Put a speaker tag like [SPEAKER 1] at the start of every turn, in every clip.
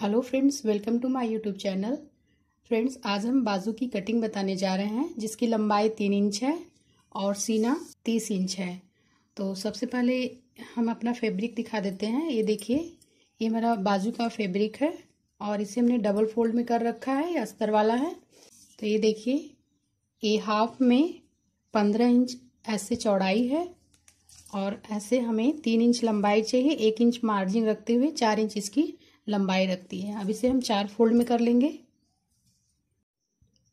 [SPEAKER 1] hello friends welcome to my YouTube channel friends आज हम बाजू की कटिंग बताने जा रहे हैं जिसकी लंबाई तीन इंच है और सीना तीस इंच है तो सबसे पहले हम अपना फैब्रिक दिखा देते हैं ये देखिए ये मेरा बाजू का फैब्रिक है और इसे हमने डबल फोल्ड में कर रखा है अस्तर वाला है तो ये देखिए ये हाफ में पंद्रह इंच ऐसे चौड़ाई है और ऐसे हमें तीन इंच लंबाई चाहिए एक इंच मार्जिन रखते हुए चार इंच इसकी लंबाई रखती है अब इसे हम चार फोल्ड में कर लेंगे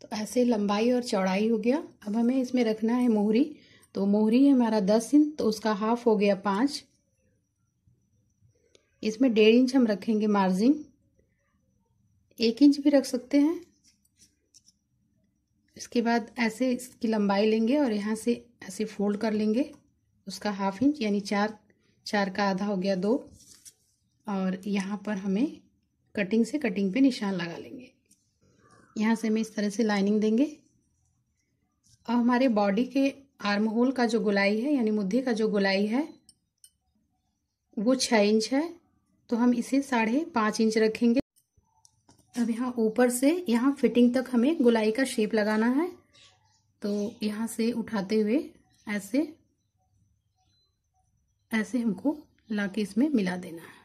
[SPEAKER 1] तो ऐसे लंबाई और चौड़ाई हो गया अब हमें इसमें रखना है मोहरी तो मोहरी है हमारा दस इंच तो उसका हाफ हो गया पाँच इसमें डेढ़ इंच हम रखेंगे मार्जिन एक इंच भी रख सकते हैं इसके बाद ऐसे इसकी लंबाई लेंगे और यहाँ से ऐसे फोल्ड कर लेंगे उसका हाफ इंच यानी चार चार का आधा हो गया दो और यहाँ पर हमें कटिंग से कटिंग पे निशान लगा लेंगे यहाँ से हमें इस तरह से लाइनिंग देंगे और हमारे बॉडी के आर्म होल का जो गुलाई है यानी मुद्दे का जो गुलाई है वो छः इंच है तो हम इसे साढ़े पाँच इंच रखेंगे अब यहाँ ऊपर से यहाँ फिटिंग तक हमें गुलाई का शेप लगाना है तो यहाँ से उठाते हुए ऐसे ऐसे हमको लाके इसमें मिला देना है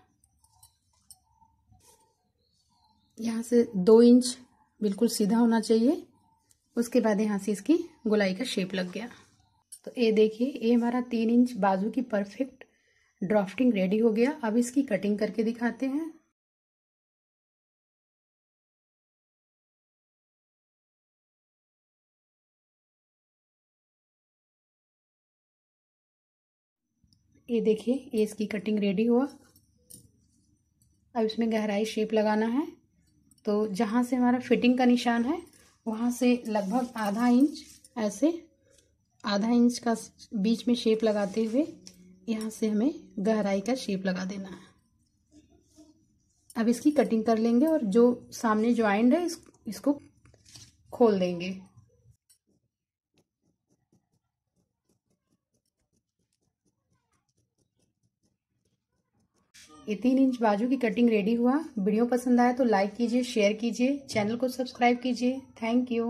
[SPEAKER 1] यहाँ से दो इंच बिल्कुल सीधा होना चाहिए उसके बाद यहाँ से इसकी गोलाई का शेप लग गया तो ये देखिए ये हमारा तीन इंच बाजू
[SPEAKER 2] की परफेक्ट ड्राफ्टिंग रेडी हो गया अब इसकी कटिंग करके दिखाते हैं ये देखिए ये इसकी कटिंग रेडी हुआ अब इसमें गहराई
[SPEAKER 1] शेप लगाना है तो जहाँ से हमारा फिटिंग का निशान है वहाँ से लगभग आधा इंच ऐसे आधा इंच का बीच में शेप लगाते हुए यहाँ से हमें गहराई का शेप लगा देना है अब इसकी कटिंग कर लेंगे और जो सामने ज्वाइंट है इस, इसको खोल देंगे ये तीन इंच बाजू की कटिंग रेडी हुआ
[SPEAKER 2] वीडियो पसंद आया तो लाइक कीजिए शेयर कीजिए चैनल को सब्सक्राइब कीजिए थैंक यू